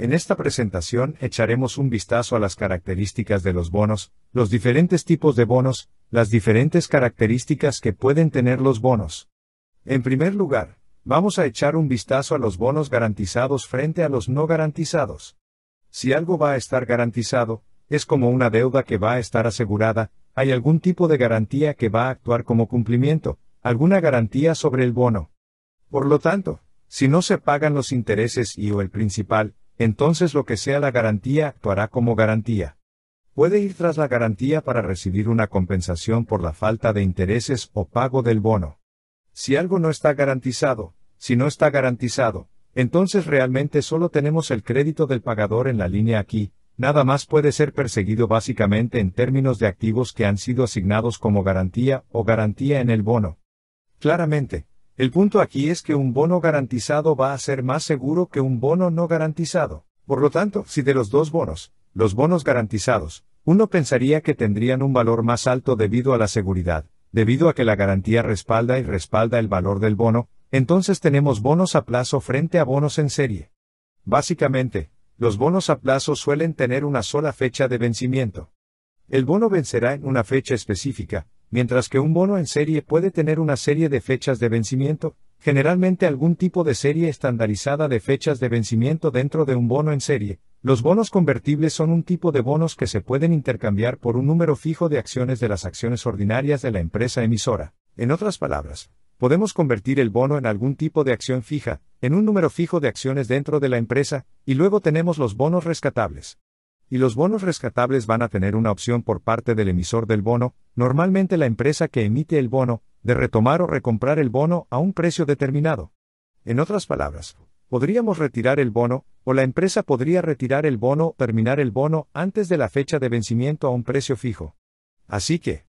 En esta presentación echaremos un vistazo a las características de los bonos, los diferentes tipos de bonos, las diferentes características que pueden tener los bonos. En primer lugar, vamos a echar un vistazo a los bonos garantizados frente a los no garantizados. Si algo va a estar garantizado, es como una deuda que va a estar asegurada, hay algún tipo de garantía que va a actuar como cumplimiento, alguna garantía sobre el bono. Por lo tanto, si no se pagan los intereses y o el principal, entonces lo que sea la garantía actuará como garantía. Puede ir tras la garantía para recibir una compensación por la falta de intereses o pago del bono. Si algo no está garantizado, si no está garantizado, entonces realmente solo tenemos el crédito del pagador en la línea aquí, nada más puede ser perseguido básicamente en términos de activos que han sido asignados como garantía o garantía en el bono. Claramente, el punto aquí es que un bono garantizado va a ser más seguro que un bono no garantizado. Por lo tanto, si de los dos bonos, los bonos garantizados, uno pensaría que tendrían un valor más alto debido a la seguridad, debido a que la garantía respalda y respalda el valor del bono, entonces tenemos bonos a plazo frente a bonos en serie. Básicamente, los bonos a plazo suelen tener una sola fecha de vencimiento. El bono vencerá en una fecha específica, mientras que un bono en serie puede tener una serie de fechas de vencimiento, generalmente algún tipo de serie estandarizada de fechas de vencimiento dentro de un bono en serie. Los bonos convertibles son un tipo de bonos que se pueden intercambiar por un número fijo de acciones de las acciones ordinarias de la empresa emisora. En otras palabras, podemos convertir el bono en algún tipo de acción fija, en un número fijo de acciones dentro de la empresa, y luego tenemos los bonos rescatables y los bonos rescatables van a tener una opción por parte del emisor del bono, normalmente la empresa que emite el bono, de retomar o recomprar el bono a un precio determinado. En otras palabras, podríamos retirar el bono, o la empresa podría retirar el bono o terminar el bono antes de la fecha de vencimiento a un precio fijo. Así que,